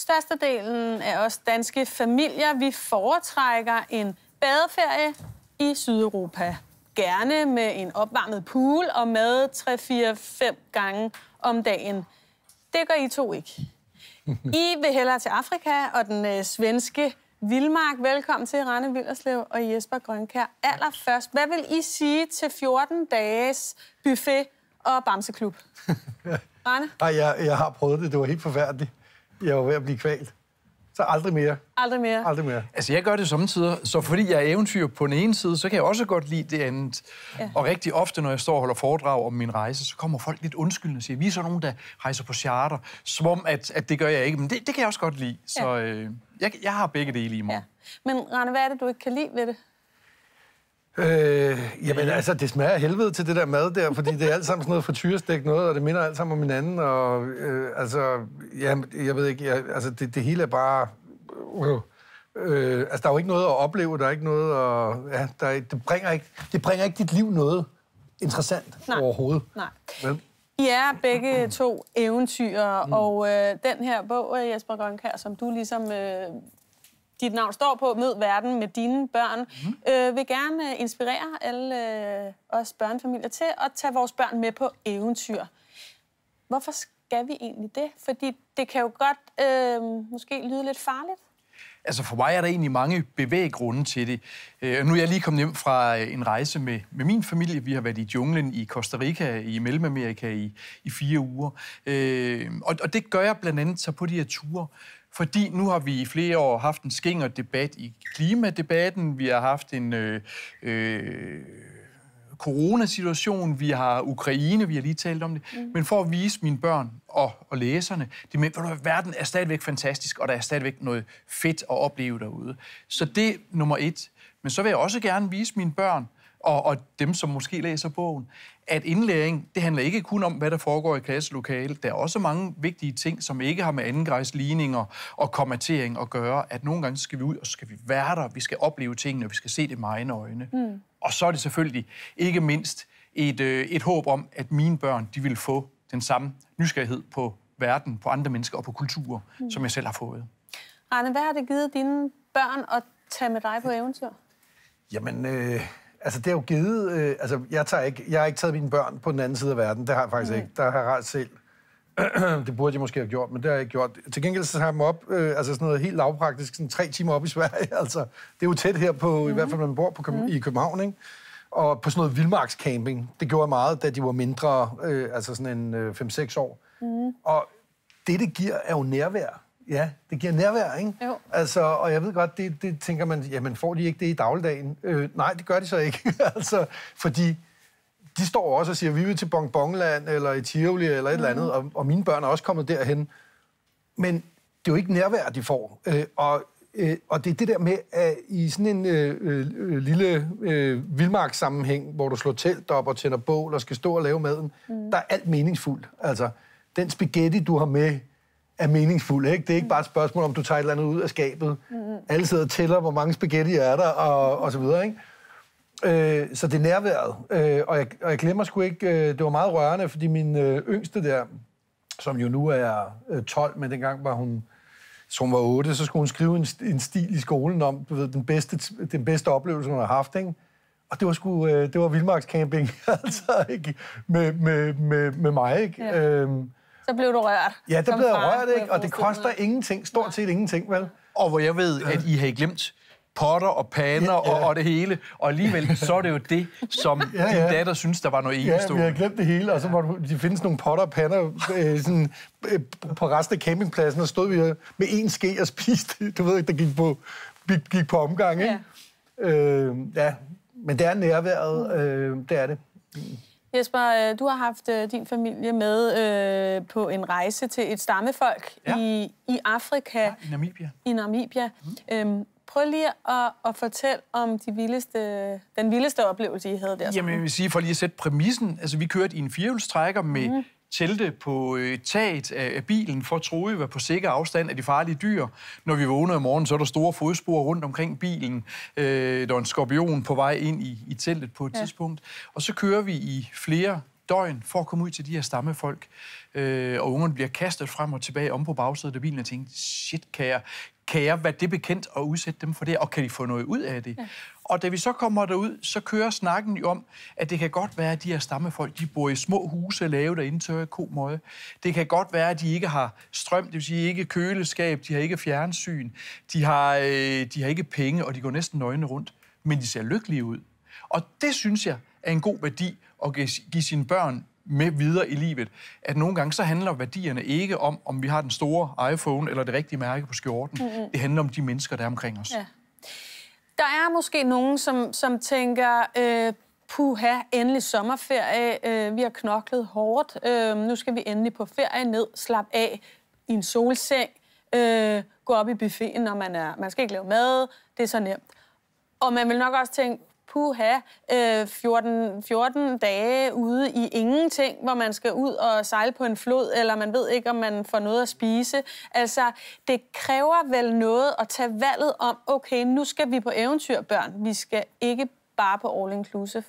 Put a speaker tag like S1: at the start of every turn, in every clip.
S1: størstedelen af os danske familier, vi foretrækker en badeferie i Sydeuropa. Gerne med en opvarmet pool og mad 3-4-5 gange om dagen. Det gør I to ikke. I vil hellere til Afrika og den øh, svenske Vildmark. Velkommen til Rane Villerslev og Jesper Grønkær. Allerførst, hvad vil I sige til 14 dages buffet og bamseklub? Rane?
S2: Ej, jeg, jeg har prøvet det. Det var helt forfærdeligt jeg var ved at blive kvalt. Så aldrig mere. Aldrig mere. Aldrig mere. Altså, jeg gør det samtidig, så
S3: fordi jeg er eventyr på den ene side, så kan jeg også godt lide det andet. Ja. Og rigtig ofte, når jeg står og holder foredrag om min rejse, så kommer folk lidt undskyldende og siger, vi er så nogen, der rejser på charter, som om, at, at det gør jeg ikke. Men det, det kan jeg også godt lide. Så ja. øh, jeg, jeg har begge dele i mig. Ja.
S1: Men Rane, hvad er det, du ikke kan lide ved det?
S2: Øh, jamen ja. altså, det smager helvede til det der mad der, fordi det er alt sammen sådan noget frityrestegt noget, og det minder alt sammen om hinanden, og øh, altså, ja, jeg ved ikke, jeg, altså det, det hele er bare... Øh, øh, altså, der er jo ikke noget at opleve, der er ikke noget at... Ja, der er, det, bringer ikke, det bringer ikke dit liv noget interessant Nej. overhovedet. Nej. Vel?
S1: I er begge to eventyr, mm. og øh, den her bog, øh, Jesper Grønkær, som du ligesom øh, dit navn står på, Mød Verden med dine børn, mm. øh, vil gerne øh, inspirere alle øh, os børnefamilier til at tage vores børn med på eventyr. Hvorfor skal vi egentlig det? Fordi det kan jo godt øh, måske lyde lidt farligt.
S3: Altså for mig er der egentlig mange bevæggrunde til det. Øh, nu er jeg lige kommet hjem fra øh, en rejse med, med min familie. Vi har været i junglen i Costa Rica, i Mellemamerika i, i fire uger. Øh, og, og det gør jeg blandt andet så på de her ture fordi nu har vi i flere år haft en skinger debat i klimadebatten, vi har haft en øh, øh, coronasituation, vi har Ukraine, vi har lige talt om det, mm. men for at vise mine børn og, og læserne, det med, at verden er stadigvæk fantastisk, og der er stadigvæk noget fedt at opleve derude. Så det nummer et. Men så vil jeg også gerne vise mine børn, og, og dem, som måske læser bogen, at indlæring, det handler ikke kun om, hvad der foregår i klasselokalet. Der er også mange vigtige ting, som ikke har med andengrejsligninger og kommatering at gøre, at nogle gange skal vi ud, og skal vi være der, vi skal opleve tingene, og vi skal se det med egne øjne. Mm. Og så er det selvfølgelig ikke mindst et, øh, et håb om, at mine børn, de vil få den samme nysgerrighed på verden, på andre mennesker og på kulturer,
S2: mm. som jeg selv har fået.
S1: Arne, hvad har det givet dine børn at tage med dig på eventyr?
S2: Jamen, øh, altså det er jo givet, øh, altså jeg, tager ikke, jeg har ikke taget mine børn på den anden side af verden, det har jeg faktisk mm. ikke, der har jeg selv. det burde jeg måske have gjort, men det har jeg ikke gjort. Til gengæld så har jeg dem op, øh, altså sådan noget helt lavpraktisk, sådan tre timer op i Sverige, altså det er jo tæt her på, mm. i mhm. hvert fald når man bor på mm. i København, ikke? Og på sådan noget vildmarkscamping, det gjorde jeg meget, da de var mindre, øh, altså sådan en øh, 5-6 år. Mm. Og det, det giver, er jo nærvær. Ja, det giver nærvær, ikke? Jo. Altså, og jeg ved godt, det, det tænker man, jamen får de ikke det i dagligdagen? Øh, nej, det gør de så ikke. altså, fordi de står også og siger, vi vil til Bongbongland, eller i Tivoli, eller et mm. Mm-hmm. eller andet, mhm. og, og mine børn er også kommet derhen. Men det er jo ikke nærvær, de får. Øh, og, øh, og det er det der med, at i sådan en øh, øh, øh lille øh, vildmarkssammenhæng, hvor du slår telt op og tænder bål og skal stå og lave maden, mm. der er alt meningsfuldt. Altså, den spaghetti, du har med er meningsfuld. Ikke? Det er ikke bare et spørgsmål, om du tager et eller andet ud af skabet. Mm. Alle sidder og tæller, hvor mange spaghetti er der, og, og så videre. Ikke? Øh, så det er nærværet. Øh, og, jeg, og jeg glemmer sgu ikke, øh, det var meget rørende, fordi min øh, yngste der, som jo nu er øh, 12, men dengang var hun, som hun var 8, så skulle hun skrive en, en stil i skolen om, du ved, den bedste, den bedste oplevelse, hun har haft, ikke? Og det var sgu, øh, det var vildmarkscamping, altså, ikke? Med, med, med, med mig, ikke? Ja. Øhm, der blev du rørt. Ja, der blev jeg rørt, ikke? og det koster ingenting, stort set ingenting, vel? Og hvor jeg ved, at I havde glemt potter og paner
S3: ja, ja. Og, og det hele, og alligevel så er det jo det, som ja, ja. din datter synes, der var noget enestående. Ja, vi
S2: har glemt det hele, og så måtte de finde nogle potter og paner øh, sådan, øh, på resten af campingpladsen, og stod vi med en ske og spiste, du ved ikke, der gik på, gik, gik på omgang, ikke? Ja. Øh, ja, men det er nærværet, øh, det er det. Mm.
S1: Jesper, øh, du har haft øh, din familie med øh, på en rejse til et stammefolk ja. i, i Afrika. Ja, i Namibia. I Namibia. Mm. Øhm, prøv lige at, at fortælle om de vildeste, den vildeste oplevelse, I havde der. Jamen, jeg vil
S3: sige, for lige at sætte præmissen, altså vi kørte i en firehjulstrækker med mm telte på øh, taget af, af bilen for at troe, var på sikker afstand af de farlige dyr. Når vi vågnede om morgenen, så er der store fodspor rundt omkring bilen. Øh, der er en skorpion på vej ind i, i teltet på et ja. tidspunkt. Og så kører vi i flere døgn for at komme ud til de her stammefolk. Øh, og ungerne bliver kastet frem og tilbage om på bagsædet af bilen og tænker, shit, kan jeg, kan jeg være det bekendt og udsætte dem for det, og kan de få noget ud af det? Ja. Og da vi så kommer derud, så kører snakken jo om, at det kan godt være, at de her stammefolk, de bor i små huse lavet af indtørre komøje. Det kan godt være, at de ikke har strøm, det vil sige ikke køleskab, de har ikke fjernsyn, de har, øh, de har ikke penge, og de går næsten nøgne rundt. Men de ser lykkelige ud. Og det synes jeg er en god værdi at give sine børn med videre i livet. At nogle gange så handler værdierne ikke om, om vi har den store iPhone eller det rigtige mærke på skjorten. Mm-hmm. Det handler om de mennesker, der er omkring os. Ja
S1: der er måske nogen, som, som tænker, øh, puha, endelig sommerferie, øh, vi har knoklet hårdt, øh, nu skal vi endelig på ferie ned, slap af i en solseng, øh, gå op i buffeten, når man er, man skal ikke lave mad, det er så nemt. Og man vil nok også tænke, puha, øh, 14, 14 dage ude i ingenting, hvor man skal ud og sejle på en flod, eller man ved ikke, om man får noget at spise. Altså, det kræver vel noget at tage valget om, okay, nu skal vi på eventyr, børn. Vi skal ikke bare på all inclusive.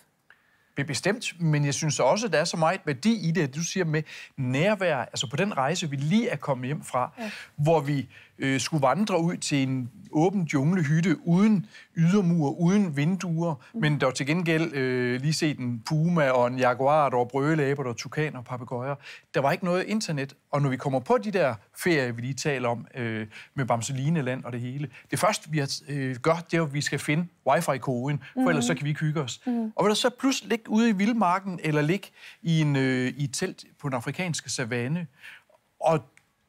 S3: Bestemt, men jeg synes også, at der er så meget værdi i det, du siger med nærvær, altså på den rejse, vi lige er kommet hjem fra, ja. hvor vi øh, skulle vandre ud til en åben junglehytte uden ydermur, uden vinduer, mm. men der til gengæld øh, lige set en puma og en jaguar, der var brølæber, der var tukaner og papegøjer. Der var ikke noget internet, og når vi kommer på de der ferier, vi lige taler om, øh, med Bamselineland og det hele, det første, vi har, øh, gør, det er, at vi skal finde wifi-koden, for mm. ellers så mm. kan vi ikke hygge os. Mm. Og vil der så pludselig ligge ude i vildmarken, eller ligge i, en, øh, i et telt på den afrikanske savanne, og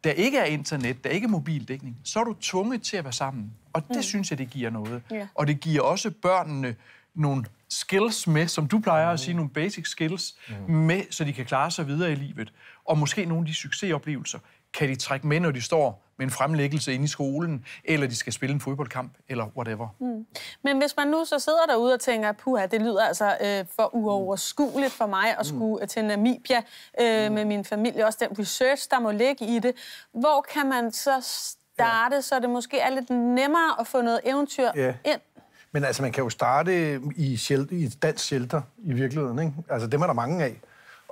S3: der ikke er internet, der ikke er mobildækning, så er du tvunget til at være sammen. Og det mm. synes jeg, det giver noget. Yeah. Og det giver også børnene nogle skills med, som du plejer at sige, mm. nogle basic skills mm. med, så de kan klare sig videre i livet. Og måske nogle af de succesoplevelser kan de trække med, når de står med en fremlæggelse inde i skolen, eller de skal spille en fodboldkamp, eller whatever.
S1: Mm. Men hvis man nu så sidder derude og tænker, puha, det lyder altså øh, for mm. uoverskueligt for mig at mm. skulle mm. til Namibia øh, mm. med min familie, også den research, der må ligge i det, hvor kan man så starte, ja. så det måske er lidt nemmere at få noget eventyr ja. ind?
S2: Men altså, man kan jo starte i, shelter, i et dansk shelter i virkeligheden, ikke? Altså, dem er der mange af.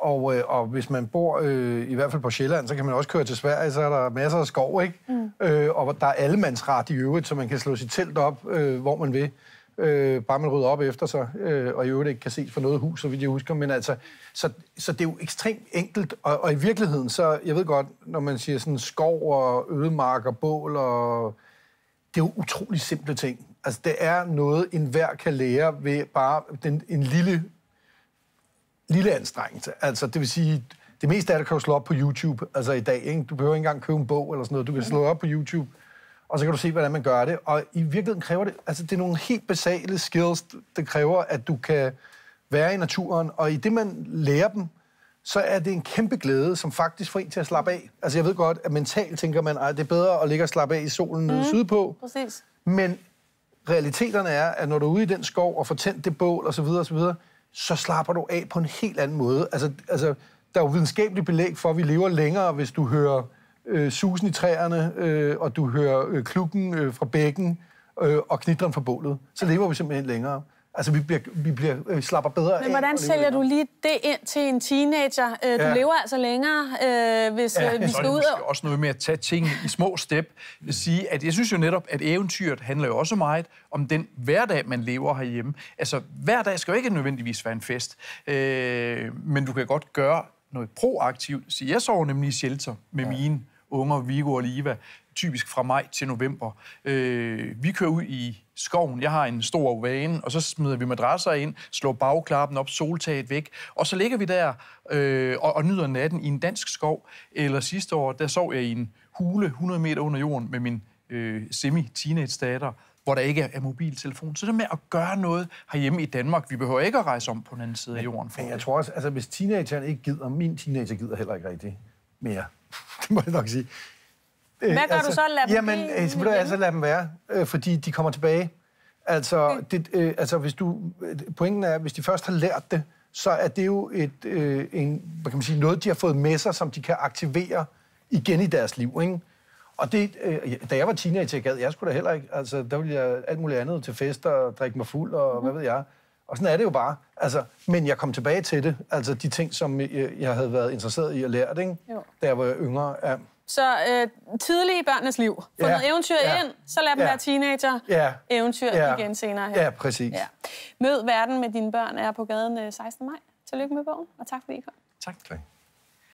S2: Og, øh, og hvis man bor, øh, i hvert fald på Sjælland, så kan man også køre til Sverige, så er der masser af skov, ikke? Mm. Øh, og der er allemandsret i øvrigt, så man kan slå sit telt op, øh, hvor man vil. Øh, bare man rydder op efter sig, øh, og i øvrigt ikke kan ses for noget hus, så vidt jeg husker. Men altså, så, så det er jo ekstremt enkelt, og, og i virkeligheden, så, jeg ved godt, når man siger sådan skov og ødemark og bål, og, det er jo utrolig simple ting. Altså, det er noget, enhver kan lære ved bare den, en lille lille anstrengelse. Altså, det vil sige, det meste af det kan du slå op på YouTube, altså i dag. Ikke? Du behøver ikke engang købe en bog eller sådan noget. Du kan slå op på YouTube, og så kan du se, hvordan man gør det. Og i virkeligheden kræver det, altså det er nogle helt basale skills, det kræver, at du kan være i naturen. Og i det, man lærer dem, så er det en kæmpe glæde, som faktisk får en til at slappe af. Altså jeg ved godt, at mentalt tænker man, at det er bedre at ligge og slappe af i solen mm, nede sydpå. Præcis. Men realiteterne er, at når du er ude i den skov og får tændt det bål osv., osv., så slapper du af på en helt anden måde. Altså, altså der er jo videnskabeligt belæg for, at vi lever længere, hvis du hører øh, susen i træerne, øh, og du hører øh, klukken øh, fra bækken, øh, og knitteren fra bålet. Så lever vi simpelthen længere. Altså, vi, bliver, vi, bliver, øh, vi slapper bedre Men af. Men hvordan sælger længere.
S1: du lige det ind til en teenager? Øh, du ja. lever altså længere, øh, hvis ja. Øh, vi skal ud og... Det
S2: også noget med at tage ting i små
S3: step. Sige, at jeg synes jo netop, at eventyret handler jo også meget om den hverdag, man lever herhjemme. Altså, hver dag skal jo ikke nødvendigvis være en fest. Øh, men du kan godt gøre noget proaktivt. Så jeg sover nemlig i shelter med ja. mine unger, Vigo og Liva typisk fra maj til november. Øh, vi kører ud i skoven, jeg har en stor vane, og så smider vi madrasser ind, slår bagklappen op, soltaget væk, og så ligger vi der øh, og, og nyder natten i en dansk skov. Eller sidste år, der sov jeg i en hule 100 meter under jorden med min øh, semi-teenage-datter, hvor der ikke er mobiltelefon. Så det med at gøre noget herhjemme i Danmark, vi behøver ikke at rejse om på den anden side af jorden. For jeg tror også, altså hvis teenageren
S2: ikke gider, min teenager gider heller ikke rigtig mere, det må jeg nok sige,
S3: Øh, hvad gør altså, du så? Lad dem jamen, så øh, vil du altså,
S2: lade dem være, øh, fordi de kommer tilbage. Altså, okay. det, altså hvis du, pointen er, hvis de først har lært det, så er det jo et, en, hvad kan man sige, noget, de har fået med sig, som de kan aktivere igen i deres liv. Ikke? Og det, da jeg var teenager, jeg gad jeg skulle da heller ikke. Altså, der ville jeg alt muligt andet til fester og drikke mig fuld og mm. hvad ved jeg. Og sådan er det jo bare. Altså, men jeg kom tilbage til det. Altså de ting, som jeg, jeg havde været interesseret i at lære, ikke? Jo. da jeg var yngre. Ja.
S1: Så øh, tidlig i børnenes liv.
S2: Få ja. noget eventyr ja.
S1: ind, så lad dem ja. være teenager. Ja.
S2: Eventyr ja. igen senere her. Ja, præcis. Ja.
S1: Mød verden med dine børn er på gaden 16. Øh, maj. Tillykke med bogen, og tak fordi I kom. Tak. tak.